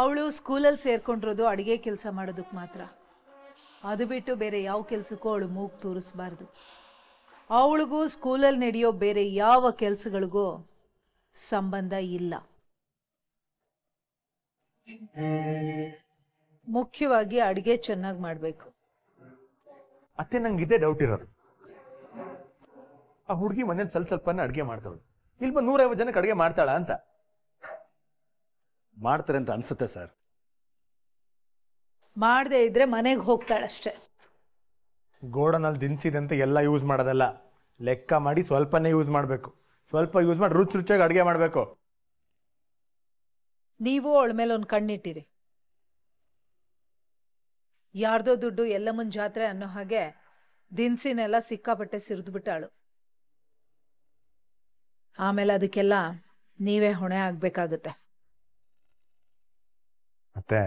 ಅವಳು ಸ್ಕೂಲಲ್ಲಿ ಸೇರ್ಕೊಂಡಿರೋದು ಅಡುಗೆ ಕೆಲಸ ಮಾಡೋದಕ್ಕೆ ಮಾತ್ರ ಅದು ಬಿಟ್ಟು ಬೇರೆ ಯಾವ ಕೆಲಸಕ್ಕೂ ಅವಳು ಮೂಗು ತೋರಿಸ್ಬಾರ್ದು ಅವಳಿಗೂ ಸ್ಕೂಲಲ್ಲಿ ನಡೆಯೋ ಬೇರೆ ಯಾವ ಕೆಲಸಗಳಿಗೂ ಸಂಬಂಧ ಇಲ್ಲ ಮುಖ್ಯವಾಗಿ ಅಡುಗೆ ಚೆನ್ನಾಗಿ ಮಾಡಬೇಕು ಅತ್ತೆ ನಂಗೆ ಇದೆ ಡೌಟ್ ಇರೋದು ಆ ಹುಡುಗಿ ಮನೇಲಿ ಸ್ವಲ್ಪ ಸ್ವಲ್ಪನ ಅಡುಗೆ ಮಾಡ್ತಾಳು ಇಲ್ಲಿ ಬಂದು ನೂರೈವತ್ತು ಜನಕ್ಕೆ ಅಡುಗೆ ಮಾಡ್ತಾಳ ಅಂತ ಮಾಡ್ತಾರೆ ಅಂತ ಅನ್ಸುತ್ತೆ ಸರ್ ಮಾಡದೆ ಇದ್ರೆ ಮನೆಗೆ ಹೋಗ್ತಾಳಷ್ಟೆ ಗೋಡನಲ್ಲಿ ದಿನಸಿದಂತೆ ಎಲ್ಲ ಯೂಸ್ ಮಾಡೋದಲ್ಲ ಲೆಕ್ಕ ಮಾಡಿ ಸ್ವಲ್ಪನೇ ಯೂಸ್ ಮಾಡಬೇಕು ಸ್ವಲ್ಪ ಯೂಸ್ ಮಾಡಿ ರುಚಿ ರುಚಿಯಾಗಿ ಅಡುಗೆ ಮಾಡಬೇಕು ನೀವು ಅವಳ ಮೇಲೆ ಒಂದು ಕಣ್ಣಿಟ್ಟಿರಿ ಯಾರ್ದೋ ದುಡ್ಡು ಎಲ್ಲಮ್ಮನ ಜಾತ್ರೆ ಅನ್ನೋ ಹಾಗೆ ದಿನಸಿನೆಲ್ಲ ಸಿಕ್ಕಾಪಟ್ಟೆ ಸಿರಿದ್ಬಿಟ್ಟಾಳು ಆಮೇಲೆ ಅದಕ್ಕೆಲ್ಲ ನೀವೇ ಹೊಣೆ ಆಗಬೇಕಾಗುತ್ತೆ ಮತ್ತೆ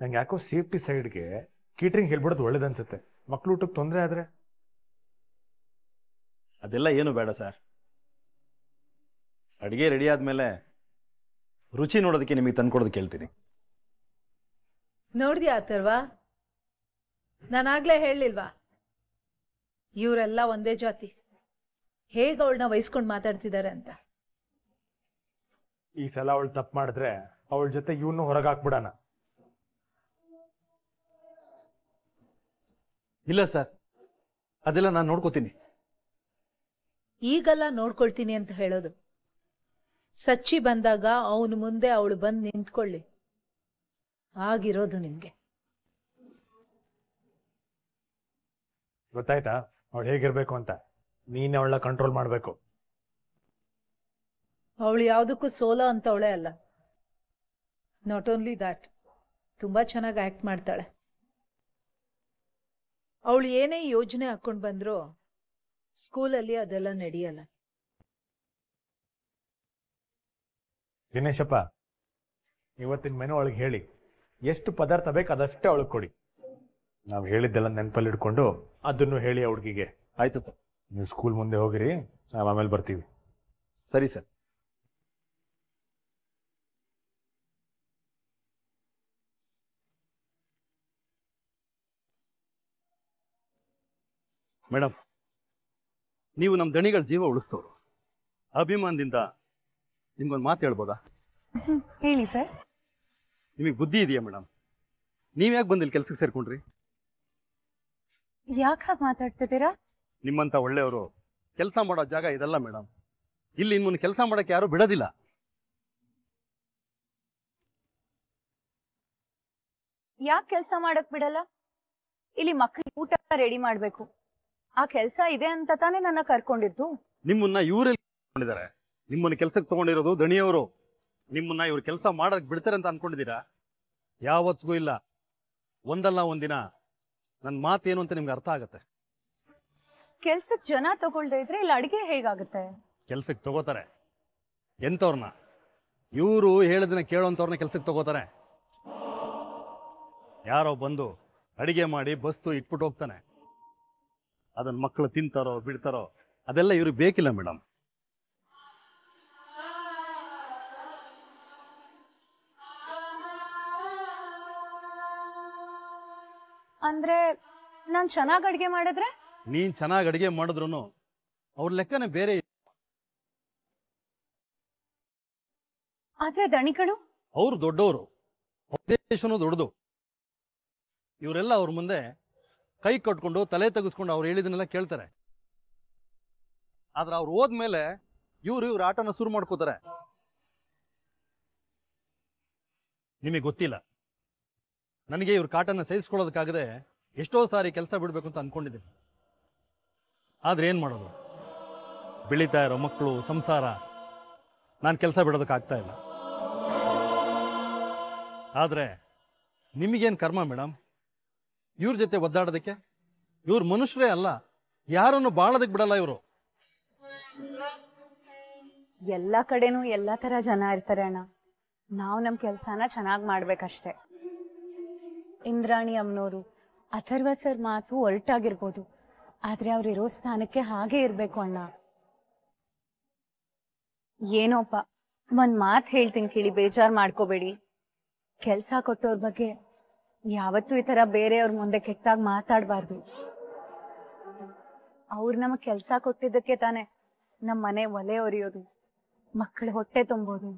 ನಂಗೆ ಯಾಕೋ ಸೇಫ್ಟಿ ಸೈಡ್ಗೆ ಕೀಟ್ರಿಂಗ್ ಹೇಳ್ಬಿಡೋದು ಒಳ್ಳೇದನ್ಸುತ್ತೆ ಮಕ್ಳು ಊಟಕ್ಕೆ ತೊಂದರೆ ಆದ್ರೆ ಅದೆಲ್ಲ ಏನು ಬೇಡ ಸರ್ ಅಡಿಗೆ ರೆಡಿ ಆದ್ಮೇಲೆ ರುಚಿ ನೋಡೋದಕ್ಕೆ ನಿಮಗೆ ತಂದ್ಕೊಡೋದಕ್ಕೆ ಹೇಳ್ತೀನಿ ನೋಡ್ದಿ ಆತರ್ವಾ ನಾನಾಗ್ಲೇ ಹೇಳಿಲ್ವಾ ಇವರೆಲ್ಲ ಒಂದೇ ಜಾತಿ ಹೇಗೆ ಅವಳನ್ನ ವಹಿಸ್ಕೊಂಡು ಮಾತಾಡ್ತಿದ್ದಾರೆ ಅಂತ ಈ ಸಲ ಅವಳು ತಪ್ಪು ಮಾಡಿದ್ರೆ ಅವಳ ಜೊತೆ ಇವನು ಹೊರಗಾಕ್ ಹಾಕ್ಬಿಡೋಣ ಇಲ್ಲ ಸರ್ ಅದೆಲ್ಲ ನಾನು ನೋಡ್ಕೋತೀನಿ ಈಗೆಲ್ಲ ನೋಡ್ಕೊಳ್ತೀನಿ ಅಂತ ಹೇಳೋದು ಸಚ್ಚಿ ಬಂದಾಗ ಅವನ ಮುಂದೆ ಅವಳು ಬಂದು ನಿಂತ್ಕೊಳ್ಳಿ ಆಗಿರೋದು ನಿಮ್ಗೆ ಗೊತ್ತಾಯ್ತಾ ಅವಳು ಹೇಗಿರ್ಬೇಕು ಅಂತ ನೀನೆ ಅವಳ ಕಂಟ್ರೋಲ್ ಮಾಡಬೇಕು ಅವಳು ಯಾವುದಕ್ಕೂ ಸೋಲೋ ಅವಳೇ ಅಲ್ಲ ನಾಟ್ ಓನ್ಲಿ ದ್ಯಾಟ್ ತುಂಬ ಚೆನ್ನಾಗಿ ಆ್ಯಕ್ಟ್ ಮಾಡ್ತಾಳೆ ಅವಳು ಏನೇ ಯೋಜನೆ ಹಾಕ್ಕೊಂಡು ಬಂದರೂ ಸ್ಕೂಲಲ್ಲಿ ಅದೆಲ್ಲ ನಡೆಯಲ್ಲ ದಿನೇಶಪ್ಪ ಇವತ್ತಿನ ಮೆನು ಅವಳಿಗೆ ಹೇಳಿ ಎಷ್ಟು ಪದಾರ್ಥ ಬೇಕು ಅದಷ್ಟೇ ಅವಳಿಗೆ ಕೊಡಿ ನಾವು ಹೇಳಿದ್ದೆಲ್ಲ ನೆನಪಲ್ಲಿ ಇಟ್ಕೊಂಡು ಅದನ್ನು ಹೇಳಿ ಅವಳಿಗೆ ಆಯ್ತು ನೀವು ಸ್ಕೂಲ್ ಮುಂದೆ ಹೋಗಿರಿ ನಾವು ಆಮೇಲೆ ಬರ್ತೀವಿ ಸರಿ ಸರ್ ಮೇಡಮ್ ನೀವು ನಮ್ಮ ದಣಿಗಳ ಜೀವ ಉಳಿಸ್ತವ್ರು ಅಭಿಮಾನದಿಂದ ನಿಮ್ಗೊಂದು ಮಾತು ಹೇಳ್ಬೋದಾ ಹೇಳಿ ಸರ್ ನಿಮಗೆ ಬುದ್ಧಿ ಇದೆಯಾ ಮೇಡಮ್ ನೀವ್ಯಾಕೆ ಬಂದಿಲ್ಲಿ ಕೆಲಸಕ್ಕೆ ಸೇರ್ಕೊಂಡ್ರಿ ಯಾಕೆ ಮಾತಾಡ್ತಿದ್ದೀರಾ ನಿಮ್ಮಂಥ ಒಳ್ಳೆಯವರು ಕೆಲಸ ಮಾಡೋ ಜಾಗ ಇದೆಲ್ಲ ಮೇಡಮ್ ಇಲ್ಲಿ ನಿಮ್ಮನ್ನು ಕೆಲಸ ಮಾಡೋಕ್ಕೆ ಯಾರೂ ಬಿಡೋದಿಲ್ಲ ಯಾಕೆ ಕೆಲಸ ಮಾಡಕ್ ಬಿಡಲ್ಲ ಇಲ್ಲಿ ಮಕ್ಕಳಿಗೆ ಊಟ ರೆಡಿ ಮಾಡಬೇಕು ಆ ಕೆಲಸ ಇದೆ ಅಂತ ತಾನೇ ನನ್ನ ಕರ್ಕೊಂಡಿದ್ದು ನಿಮ್ಮನ್ನ ಇವರಲ್ಲಿ ನಿಮ್ಮನ್ನ ಕೆಲ್ಸಕ್ಕೆ ತಗೊಂಡಿರೋದು ದಣಿಯವರು ನಿಮ್ಮನ್ನ ಇವ್ರು ಕೆಲಸ ಮಾಡಕ್ ಬಿಡ್ತಾರೆ ಅಂತ ಅನ್ಕೊಂಡಿದ್ದೀರಾ ಯಾವತ್ತಿಗೂ ಇಲ್ಲ ಒಂದಲ್ಲ ಒಂದಿನ ನನ್ನ ಮಾತು ಏನು ಅಂತ ನಿಮ್ಗೆ ಅರ್ಥ ಆಗತ್ತೆ ಕೆಲ್ಸಕ್ ಜನ ತಗೊಳ್ದೇ ಇದ್ರೆ ಇಲ್ಲಿ ಅಡಿಗೆ ಹೇಗಾಗುತ್ತೆ ಕೆಲ್ಸಕ್ ತಗೋತಾರೆ ಎಂತವ್ರನ್ನ ಇವರು ಹೇಳದನ್ನ ಕೇಳೋಂಥವ್ರನ್ನ ಕೆಲ್ಸಕ್ ತಗೋತಾರೆ ಯಾರೋ ಬಂದು ಅಡಿಗೆ ಮಾಡಿ ಬಸ್ತು ಇಟ್ಬಿಟ್ಟು ಹೋಗ್ತಾನೆ ಅದನ್ನು ಮಕ್ಕಳು ತಿಂತಾರೋ ಬಿಡ್ತಾರೋ ಅದೆಲ್ಲ ಇವ್ರಿಗೆ ಬೇಕಿಲ್ಲ ಮೇಡಮ್ ಅಂದ್ರೆ ನಾನು ಚೆನ್ನಾಗಿ ಅಡಿಗೆ ಮಾಡಿದ್ರೆ ನೀನ್ ಚೆನ್ನಾಗಿ ಅಡಿಗೆ ಮಾಡಿದ್ರು ಅವ್ರ ಲೆಕ್ಕನೇ ಬೇರೆ ಆದ್ರೆ ದಣಿಗಳು ಅವ್ರು ದೊಡ್ಡವರು ದೊಡ್ಡದು ಇವರೆಲ್ಲ ಅವ್ರ ಮುಂದೆ ಕೈ ಕಟ್ಕೊಂಡು ತಲೆ ತೆಗೆಸ್ಕೊಂಡು ಅವ್ರು ಹೇಳಿದನ್ನೆಲ್ಲ ಕೇಳ್ತಾರೆ ಆದ್ರೆ ಅವ್ರು ಹೋದ್ಮೇಲೆ ಇವ್ರು ಇವ್ರ ಆಟನ ಶುರು ಮಾಡ್ಕೋತಾರೆ ನಿಮಗೆ ಗೊತ್ತಿಲ್ಲ ನನಗೆ ಇವ್ರ ಕಾಟನ ಸಹಿಸ್ಕೊಳ್ಳೋದಕ್ಕಾಗದೆ ಎಷ್ಟೋ ಸಾರಿ ಕೆಲಸ ಬಿಡಬೇಕು ಅಂತ ಅನ್ಕೊಂಡಿದ್ದೀನಿ ಆದ್ರೆ ಏನು ಮಾಡೋದು ಬೆಳೀತಾ ಇರೋ ಮಕ್ಕಳು ಸಂಸಾರ ನಾನು ಕೆಲಸ ಬಿಡೋದಕ್ಕಾಗ್ತಾ ಇಲ್ಲ ಆದರೆ ನಿಮಗೇನು ಕರ್ಮ ಮೇಡಮ್ ಇವ್ರ ಜೊತೆ ಒದ್ದಾಡೋದಕ್ಕೆ ಇವ್ರ ಮನುಷ್ಯರೇ ಅಲ್ಲ ಯಾರನ್ನು ಬಾಳದಕ್ಕೆ ಬಿಡಲ್ಲ ಇವರು ಎಲ್ಲ ಕಡೆನೂ ಎಲ್ಲ ತರ ಜನ ಇರ್ತಾರೆ ಅಣ್ಣ ನಾವು ನಮ್ ಕೆಲಸನ ಚೆನ್ನಾಗಿ ಮಾಡ್ಬೇಕಷ್ಟೆ ಇಂದ್ರಾಣಿ ಅಮ್ಮನವರು ಅಥರ್ವ ಸರ್ ಮಾತು ಒರಟಾಗಿರ್ಬೋದು ಆದ್ರೆ ಅವ್ರಿರೋ ಸ್ಥಾನಕ್ಕೆ ಹಾಗೆ ಇರ್ಬೇಕು ಅಣ್ಣ ಏನೋಪ್ಪ ಒಂದ್ ಮಾತು ಹೇಳ್ತೀನಿ ಕೇಳಿ ಬೇಜಾರ್ ಮಾಡ್ಕೋಬೇಡಿ ಕೆಲ್ಸ ಕೊಟ್ಟೋರ್ ಬಗ್ಗೆ ಯಾವತ್ತೂ ಈ ತರ ಅವ್ರ ಮುಂದೆ ಕೆಟ್ಟಾಗಿ ಮಾತಾಡಬಾರ್ದು ಅವ್ರು ನಮಗ್ ಕೆಲ್ಸ ಕೊಟ್ಟಿದ್ದಕ್ಕೆ ತಾನೆ ನಮ್ ಮನೆ ಒಲೆ ಒರಿಯೋದು ಮಕ್ಕಳ ಹೊಟ್ಟೆ ತುಂಬೋದು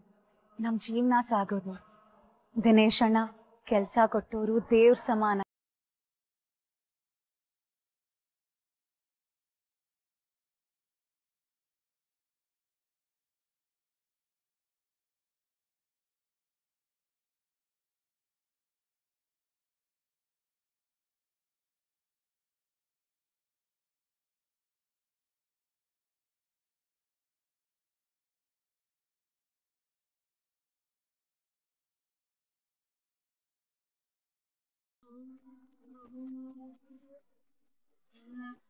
ನಮ್ ಜೀವನ ಸಾಗೋದು ದಿನೇಶಣ್ಣ ಕೆಲ್ಸ ಕೊಟ್ಟೋರು ದೇವ್ರ ಸಮಾನ Thank you.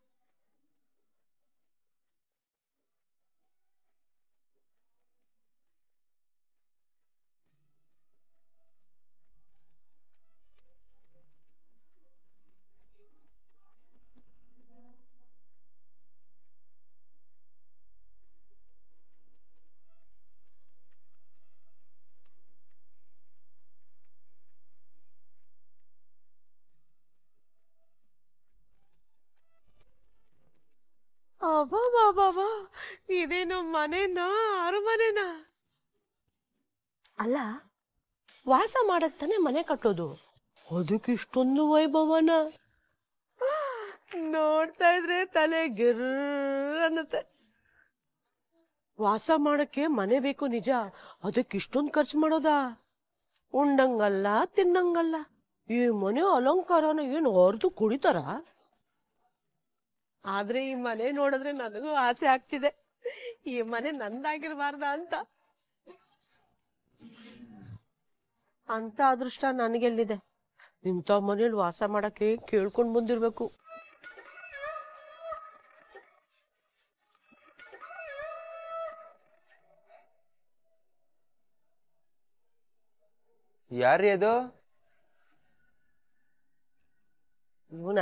ಅಬ್ಬಾಬಾಬಾಬಾ ಇದೇನು ಮನೆನಾ ಅರಮನೆನಾ ಅಲ್ಲ ವಾಸ ಮಾಡತ್ತಾನೆ ಮನೆ ಕಟ್ಟೋದು ಅದಕ್ಕೆ ಇಷ್ಟೊಂದು ವೈಭವನ ನೋಡ್ತಾ ಇದ್ರೆ ತಲೆ ಗಿರ್ ಅನ್ನತ್ತೆ ವಾಸ ಮಾಡಕ್ಕೆ ಮನೆ ಬೇಕು ನಿಜ ಅದಕ್ಕೆ ಇಷ್ಟೊಂದು ಖರ್ಚು ಮಾಡೋದಾ ಉಂಡಂಗಲ್ಲ ತಿನ್ನಂಗಲ್ಲ ಈ ಮನೆ ಅಲಂಕಾರನ ಏನು ಹೊರದು ಕುಡಿತಾರ ಆದ್ರೆ ಈ ಮನೆ ನೋಡಿದ್ರೆ ನನಗೂ ಆಸೆ ಆಗ್ತಿದೆ ಈ ಮನೆ ನಂದಾಗಿರಬಾರ್ದ ಅಂತ ಅಂತ ಅದೃಷ್ಟ ನನಗೆಲ್ಲಿದೆ ಇಂಥ ಮನೇಲಿ ವಾಸ ಮಾಡಕ್ಕೆ ಕೇಳ್ಕೊಂಡ್ ಬಂದಿರ್ಬೇಕು ಯಾರೀ ಅದು ಇವನ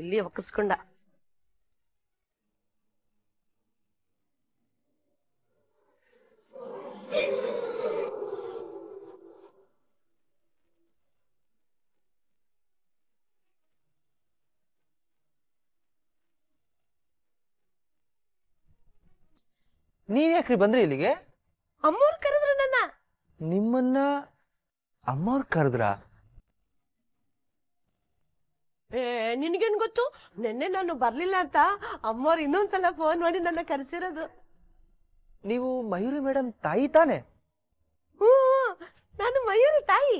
ಇಲ್ಲಿ ಒಕ್ಕಸ್ಕೊಂಡ ನೀವ್ ಯಾಕ್ರಿ ಬಂದ್ರಿ ಇಲ್ಲಿಗೆ ಅಮ್ಮೋರ್ ಕರೆದ್ರು ನನ್ನ ನಿಮ್ಮನ್ನ ಅಮ್ಮೋರ್ ಕರೆದ್ರ ಏ ನಿನ್ಗೇನ್ ಗೊತ್ತು ನಿನ್ನೆ ನಾನು ಬರ್ಲಿಲ್ಲ ಅಂತ ಅಮ್ಮೋರ್ ಇನ್ನೊಂದ್ಸಲ ಫೋನ್ ಮಾಡಿ ನನ್ನ ಕರೆಸಿರೋದು ನೀವು ಮಯೂರಿ ಮೇಡಮ್ ತಾಯಿ ತಾನೆ ಹ್ಞೂ ನಾನು ಮಯೂರಿ ತಾಯಿ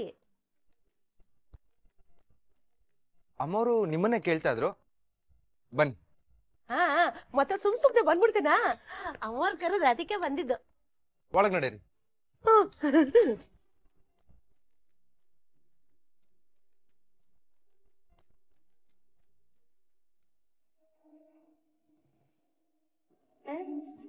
ಅಮ್ಮವರು ನಿಮ್ಮನ್ನ ಕೇಳ್ತಾ ಇದ್ರು ಬನ್ನಿ ಹಾ ಮತ್ತೆ ಸುಮ್ ಸುಮ್ನೆ ಬಂದ್ಬಿಡ್ತೀನಾ ಅಮ್ಮವ್ರ ಕರೆದ್ರೆ ಅದಕ್ಕೆ ಬಂದಿದ್ದು ಒಳಗ್ ನಡೀರಿ ಹ್ಮ್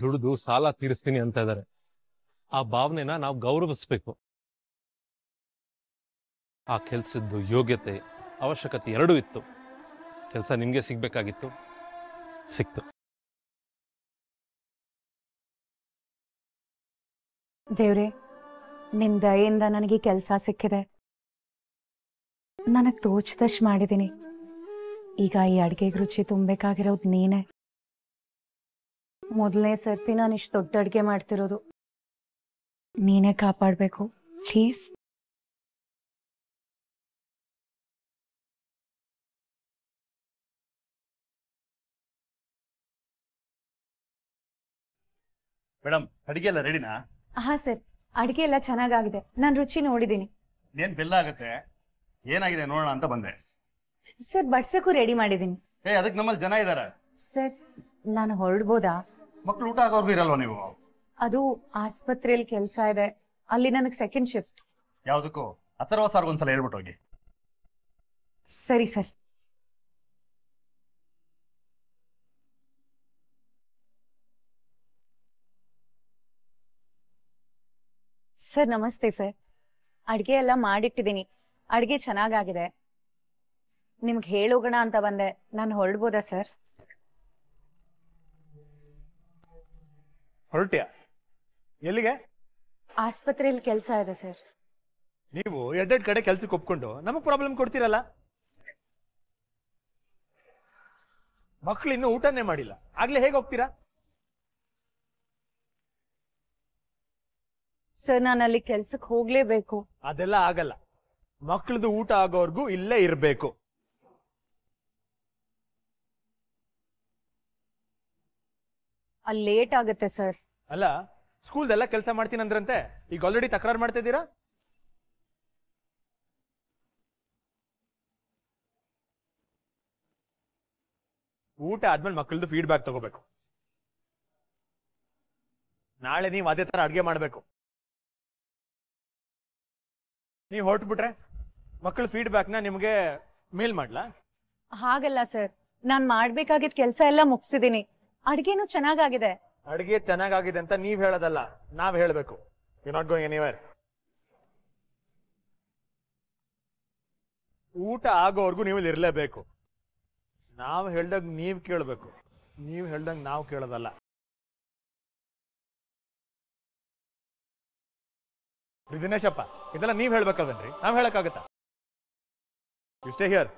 ದುಡಿದು ಸಾಲ ತೀರಿಸ್ತೀನಿ ಅಂತ ಇದ್ದಾರೆ ಆ ಭಾವನೆನ ನಾವು ಗೌರವಿಸ್ಬೇಕು ಆ ಕೆಲಸದ್ದು ಯೋಗ್ಯತೆ ಅವಶ್ಯಕತೆ ಎರಡೂ ಇತ್ತು ಕೆಲಸ ನಿಮಗೆ ಸಿಗಬೇಕಾಗಿತ್ತು ಸಿಕ್ತು ದೇವ್ರೆ ನಿನ್ ದಯೆಯಿಂದ ನನಗೆ ಕೆಲಸ ಸಿಕ್ಕಿದೆ ನನಗೆ ತೋಚಿದಷ್ಟು ಮಾಡಿದ್ದೀನಿ ಈಗ ಈ ಅಡುಗೆಗೆ ರುಚಿ ತುಂಬಬೇಕಾಗಿರೋದು ನೀನೇ ಮೊದಲನೇ ಸರ್ತಿ ನಾನು ಇಷ್ಟು ದೊಡ್ಡ ಅಡುಗೆ ಮಾಡ್ತಿರೋದು ನೀನೇ ಕಾಪಾಡಬೇಕು ಪ್ಲೀಸ್ ಮೇಡಮ್ ಅಡಿಗೆ ಎಲ್ಲ ರೆಡಿನಾ ಹಾ ಸರ್ ಅಡಿಗೆ ಎಲ್ಲ ಚೆನ್ನಾಗಾಗಿದೆ ನಾನು ರುಚಿ ನೋಡಿದ್ದೀನಿ ಏನ್ ಬೆಲ್ಲ ಆಗುತ್ತೆ ಏನಾಗಿದೆ ನೋಡೋಣ ಅಂತ ಬಂದೆ ಸರ್ ಬಡ್ಸಕ್ಕೂ ರೆಡಿ ಮಾಡಿದ್ದೀನಿ ಏ ಅದಕ್ಕೆ ನಮ್ಮಲ್ಲಿ ಜನ ಇದ್ದಾರೆ ಸರ್ ನಾನು ಹೊರಡ್ಬೋದಾ ಮಕ್ಕಳು ಊಟ ಆಗೋರ್ಗು ಇರಲ್ವಾ ನೀವು ಅದು ಆಸ್ಪತ್ರೆಯಲ್ಲಿ ಕೆಲಸ ಇದೆ ಅಲ್ಲಿ ನನಗೆ ಸೆಕೆಂಡ್ ಶಿಫ್ಟ್ ಯಾವ್ದಕ್ಕೂ ಅಥರ್ವ ಸರ್ ಒಂದ್ಸಲ ಹೇಳ್ಬಿಟ್ಟು ಹೋಗಿ ಸರಿ ಸರ್ ಸರ್ ನಮಸ್ತೆ ಸರ್ ಅಡ್ಗೆ ಎಲ್ಲ ಮಾಡಿಟ್ಟಿದ್ದೀನಿ ಅಡ್ಗೆ ಚೆನ್ನಾಗಾಗಿದೆ ನಿಮ್ಗೆ ಹೇಳೋಗೋಣ ಅಂತ ಬಂದೆ ನಾನು ಹೊರಡ್ಬೋದಾ ಸರ್ ಹೊರಟ್ಯ ಎಲ್ಲಿಗೆ ಆಸ್ಪತ್ರೆಯಲ್ಲಿ ಕೆಲಸ ಇದೆ ಸರ್ ನೀವು ಎರಡೆರಡು ಕಡೆ ಕೆಲ್ಸಕ್ಕೆ ಒಪ್ಕೊಂಡು ನಮಗೆ ಪ್ರಾಬ್ಲಮ್ ಕೊಡ್ತೀರಲ್ಲ ಮಕ್ಳು ಇನ್ನೂ ಊಟನೇ ಮಾಡಿಲ್ಲ ಆಗ್ಲೇ ಹೇಗೆ ಹೋಗ್ತೀರಾ ಸರ್ ನಾನು ಅಲ್ಲಿ ಕೆಲ್ಸಕ್ಕೆ ಹೋಗ್ಲೇಬೇಕು ಅದೆಲ್ಲ ಆಗಲ್ಲ ಮಕ್ಕಳದು ಊಟ ಆಗೋವರೆಗೂ ಇಲ್ಲೇ ಇರಬೇಕು ಅಲ್ಲಿ ಲೇಟ್ ಆಗುತ್ತೆ ಸರ್ ಅಲ್ಲ ಸ್ಕೂಲ್ದೆಲ್ಲ ಕೆಲಸ ಅಂದ್ರಂತೆ ಈಗ ಆಲ್ರೆಡಿ ತಕರಾರು ಮಾಡ್ತಿದ್ದೀರಾ ಊಟ ಆದ್ಮೇಲೆ ಮಕ್ಕಳದು ಫೀಡ್ಬ್ಯಾಕ್ ತಗೋಬೇಕು ನಾಳೆ ನೀವು ಅದೇ ತರ ಅಡ್ಗೆ ಮಾಡ್ಬೇಕು ನೀವು ಹೊರಟ್ಬಿಟ್ರೆ ಮಕ್ಕಳ ನ ನಿಮ್ಗೆ ಮೇಲ್ ಮಾಡ್ಲಾ ಹಾಗಲ್ಲ ಸರ್ ನಾನ್ ಮಾಡ್ಬೇಕಾಗಿದ್ ಕೆಲಸ ಎಲ್ಲ ಮುಗಿಸಿದೀನಿ ಅಡ್ಗೆನೂ ಚೆನ್ನಾಗಾಗಿದೆ ಅಡುಗೆ ಚೆನ್ನಾಗಾಗಿದೆ ಅಂತ ನೀವ್ ಹೇಳೋದಲ್ಲ ನಾವ್ ಹೇಳಬೇಕು ಯು ನಾಟ್ ಗೋಯಿಂಗ್ ಎನಿವೇರ್ ಊಟ ಆಗೋವರೆಗೂ ನೀವು ಇಲ್ಲಿ ಇರಲೇಬೇಕು ನಾವು ಹೇಳ್ದಂಗೆ ನೀವು ಕೇಳಬೇಕು ನೀವು ಹೇಳ್ದಂಗೆ ನಾವು ಕೇಳೋದಲ್ಲ ದಿನೇಶಪ್ಪ ಇದೆಲ್ಲ ನೀವು ಹೇಳ್ಬೇಕಾಗನ್ರಿ ನಾವು ಹೇಳಕ್ಕಾಗತ್ತಾ ಇಷ್ಟೇ ಹಿಯರ್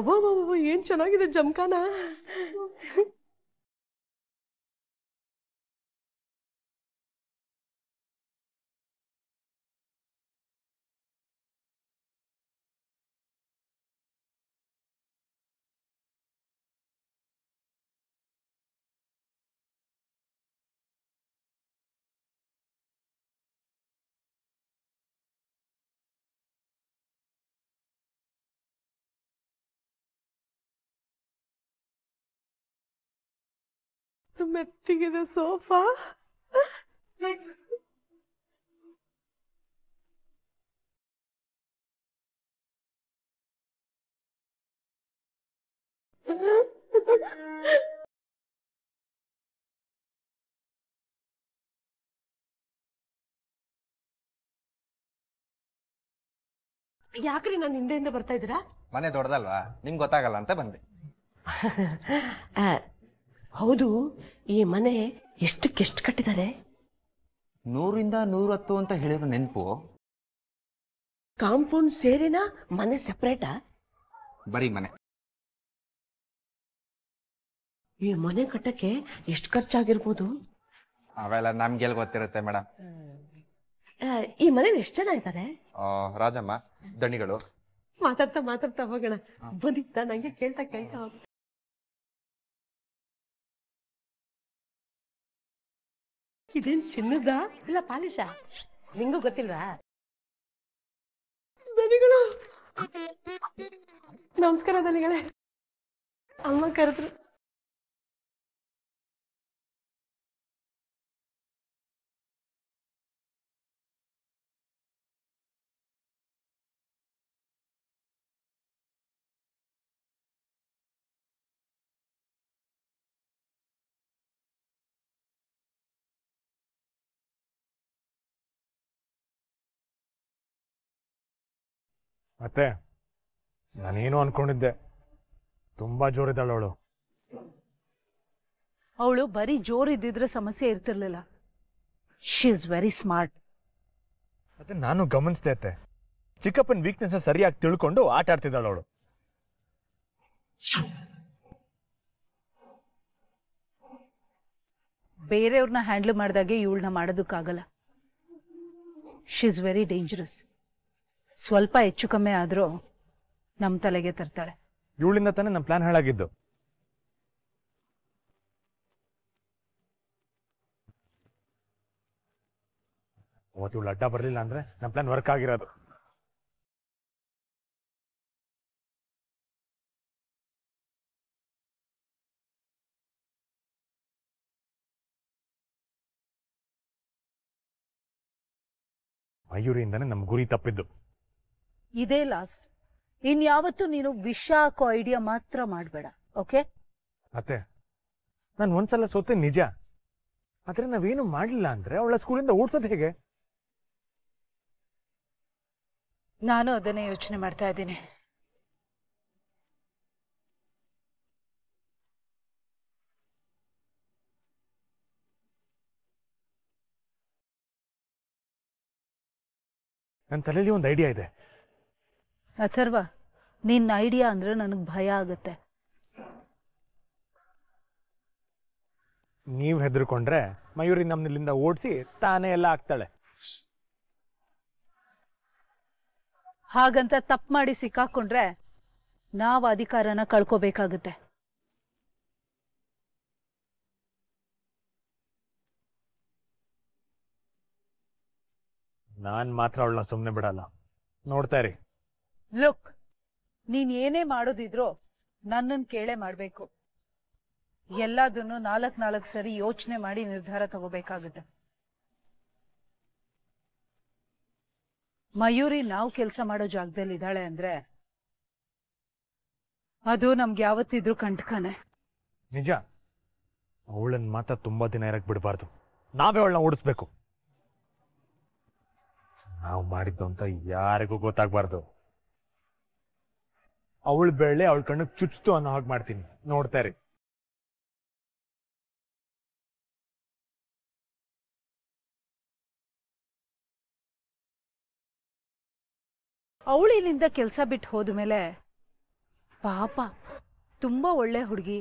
ಅಬ್ಬಾ ಏನ್ ಚೆನ್ನಾಗಿದೆ ಜಮಖಾನ ಮೆತ್ತಿಗಿದೆ ಸೋಫಾ ಯಾಕ್ರಿ ನಾನು ಹಿಂದೆಯಿಂದ ಬರ್ತಾ ಇದ್ದೀರಾ ಮನೆ ದೊಡ್ಡದಲ್ವಾ ನಿಮ್ಗೆ ಗೊತ್ತಾಗಲ್ಲ ಅಂತ ಬಂದೆ ಹೌದು ಈ ಮನೆ ಎಷ್ಟಕ್ಕೆಷ್ಟು ಕಟ್ಟಿದ್ದಾರೆ ನೂರಿಂದ ನೂರತ್ತು ಅಂತ ಹೇಳಿರೋ ನೆನಪು ಕಾಂಪೌಂಡ್ ಸೇರಿನಾ ಮನೆ ಸೆಪರೇಟಾ ಬರೀ ಮನೆ ಈ ಮನೆ ಕಟ್ಟಕ್ಕೆ ಎಷ್ಟು ಖರ್ಚಾಗಿರ್ಬೋದು ಅವೆಲ್ಲ ನಮ್ಗೆ ಗೊತ್ತಿರುತ್ತೆ ಮೇಡಮ್ ಈ ಮನೇಲಿ ಎಷ್ಟು ಜನ ಇದ್ದಾರೆ ರಾಜಮ್ಮ ದಣಿಗಳು ಮಾತಾಡ್ತಾ ಮಾತಾಡ್ತಾ ಹೋಗೋಣ ಬಂದಿತ್ತ ನಂಗೆ ಕೇಳ್ತಾ ಕೇಳ್ತಾ ಹೋಗ್ತಾ ಇದೇನ್ ಚಿನ್ನದ ಇಲ್ಲ ಪಾಲಿಶ ನಿಂಗೂ ಗೊತ್ತಿಲ್ವಾ ದನಿಗಳು ನಮಸ್ಕಾರ ದನಿಗಳೇ ಅಮ್ಮ ಕರೆದ್ರು ಮತ್ತೆ ನಾನೇನು ಅನ್ಕೊಂಡಿದ್ದೆ ತುಂಬಾ ಜೋರಿದ್ದಾಳು ಅವಳು ಅವಳು ಬರೀ ಜೋರಿದ್ದಿದ್ರೆ ಸಮಸ್ಯೆ ಇರ್ತಿರ್ಲಿಲ್ಲ ಶಿ ಇಸ್ ವೆರಿ ಸ್ಮಾರ್ಟ್ ಮತ್ತೆ ನಾನು ಗಮನಿಸ್ದೆ ಅತ್ತೆ ಚಿಕ್ಕಪ್ಪನ ವೀಕ್ನೆಸ್ ಸರಿಯಾಗಿ ತಿಳ್ಕೊಂಡು ಆಟ ಆಡ್ತಿದ್ದಾಳು ಅವಳು ಬೇರೆಯವ್ರನ್ನ ಹ್ಯಾಂಡಲ್ ಮಾಡಿದಾಗೆ ಇವಳನ್ನ ಮಾಡೋದಕ್ಕಾಗಲ್ಲ ಶಿ ಇಸ್ ವೆರಿ ಡೇಂಜರಸ್ ಸ್ವಲ್ಪ ಹೆಚ್ಚು ಕಮ್ಮಿ ಆದ್ರೂ ನಮ್ಮ ತಲೆಗೆ ತರ್ತಾಳೆ ಇವಳಿಂದ ತಾನೇ ನಮ್ಮ ಪ್ಲಾನ್ ಹಾಳಾಗಿದ್ದು ಅವತ್ತು ಅಡ್ಡ ಬರಲಿಲ್ಲ ಅಂದ್ರೆ ನಮ್ಮ ಪ್ಲಾನ್ ವರ್ಕ್ ಆಗಿರೋದು ಮಯೂರಿಯಿಂದನೇ ನಮ್ಮ ಗುರಿ ತಪ್ಪಿದ್ದು ಇದೇ ಲಾಸ್ಟ್ ಇನ್ಯಾವತ್ತು ನೀನು ವಿಷ ಹಾಕೋ ಐಡಿಯಾ ಮಾತ್ರ ಮಾಡಬೇಡ ಓಕೆ ಅತ್ತೆ ನಾನು ಒಂದ್ಸಲ ಸೋತೆ ನಿಜ ಆದ್ರೆ ನಾವೇನು ಮಾಡಲಿಲ್ಲ ಅಂದ್ರೆ ಅವಳ ಸ್ಕೂಲಿಂದ ಓಡ್ಸೋದು ಹೇಗೆ ನಾನು ಅದನ್ನೇ ಯೋಚನೆ ಮಾಡ್ತಾ ಇದ್ದೀನಿ ನನ್ನ ತಲೆಯಲ್ಲಿ ಒಂದು ಐಡಿಯಾ ಇದೆ ಅಥರ್ವ ನಿನ್ನ ಐಡಿಯಾ ಅಂದ್ರೆ ನನಗೆ ಭಯ ಆಗುತ್ತೆ ನೀವು ಹೆದರ್ಕೊಂಡ್ರೆ ಮಯೂರಿ ನಮ್ಮಲ್ಲಿಂದ ಓಡಿಸಿ ತಾನೇ ಎಲ್ಲ ಆಗ್ತಾಳೆ ಹಾಗಂತ ತಪ್ಪು ಮಾಡಿ ಸಿಕ್ಕಾಕೊಂಡ್ರೆ ನಾವ್ ಅಧಿಕಾರನ ಕಳ್ಕೋಬೇಕಾಗುತ್ತೆ ನಾನ್ ಮಾತ್ರ ಅವಳನ್ನ ಸುಮ್ನೆ ಬಿಡಲ್ಲ ನೋಡ್ತಾ ಇರಿ ಲುಕ್ ನೀನ್ ಏನೇ ಮಾಡೋದಿದ್ರೋ ನನ್ನನ್ ಕೇಳೇ ಮಾಡ್ಬೇಕು ಎಲ್ಲದನ್ನು ನಾಲ್ಕ್ ನಾಲ್ಕ್ ಸರಿ ಯೋಚನೆ ಮಾಡಿ ನಿರ್ಧಾರ ತಗೋಬೇಕಾಗುತ್ತೆ ಮಯೂರಿ ನಾವ್ ಕೆಲಸ ಮಾಡೋ ಜಾಗದಲ್ಲಿ ಇದ್ದಾಳೆ ಅಂದ್ರೆ ಅದು ನಮ್ಗೆ ಯಾವತ್ತಿದ್ರು ಕಂಟ್ಕಾನೆ ನಿಜ ಅವಳನ್ ಮಾತ್ರ ತುಂಬಾ ದಿನ ಇರಕ್ ಬಿಡಬಾರ್ದು ನಾವೇ ಅವಳನ್ನ ಓಡಿಸ್ಬೇಕು ನಾವು ಮಾಡಿದ್ದು ಅಂತ ಯಾರಿಗೂ ಗೊತ್ತಾಗ್ಬಾರ್ದು ಅವಳ ಬೆಳೆ ಅವಳ ಕಣ್ಣು ಚುಚ್ಚಿತು ಅನ್ನೋ ಹಾಗೆ ಮಾಡ್ತೀನಿ ನೋಡ್ತಾರೆ ಇರಿ ಅವಳಿನಿಂದ ಕೆಲಸ ಬಿಟ್ಟು ಹೋದ್ಮೇಲೆ ಪಾಪ ತುಂಬಾ ಒಳ್ಳೆ ಹುಡುಗಿ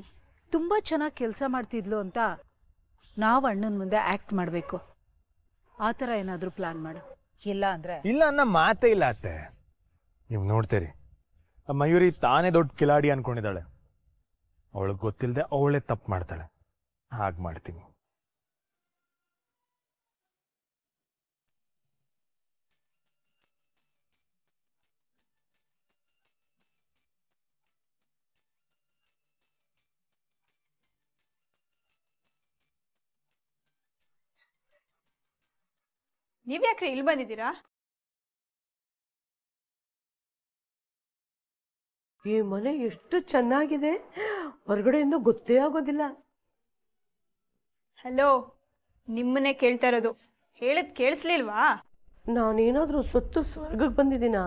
ತುಂಬಾ ಚೆನ್ನಾಗಿ ಕೆಲಸ ಮಾಡ್ತಿದ್ಲು ಅಂತ ನಾವ್ ಅಣ್ಣನ್ ಮುಂದೆ ಆಕ್ಟ್ ಮಾಡಬೇಕು ಆತರ ಏನಾದ್ರು ಪ್ಲಾನ್ ಮಾಡು ಇಲ್ಲ ಅಂದ್ರೆ ಇಲ್ಲ ಅನ್ನ ಮಾತೇ ಇಲ್ಲ ಅತ್ತೆ ನೀವು ನೋಡ್ತೀರಿ ಮಯೂರಿ ತಾನೇ ದೊಡ್ಡ ಕಿಲಾಡಿ ಅನ್ಕೊಂಡಿದ್ದಾಳೆ ಅವಳಿಗೆ ಗೊತ್ತಿಲ್ಲದೆ ಅವಳೇ ತಪ್ಪು ಮಾಡ್ತಾಳೆ ಹಾಗೆ ಮಾಡ್ತೀನಿ ನೀವ್ಯಾಕ್ರೆ ಇಲ್ಲಿ ಬಂದಿದ್ದೀರಾ ಈ ಮನೆ ಎಷ್ಟು ಚೆನ್ನಾಗಿದೆ ಹೊರಗಡೆಯಿಂದ ಗೊತ್ತೇ ಆಗೋದಿಲ್ಲ ಹಲೋ ನಿಮ್ಮನೆ ಕೇಳ್ತಾ ಇರೋದು ಹೇಳದ್ ಕೇಳಿಸ್ಲಿಲ್ವಾ ನಾನೇನಾದ್ರೂ ಸುತ್ತು ಸ್ವರ್ಗಕ್ಕೆ ಬಂದಿದ್ದೀನಾ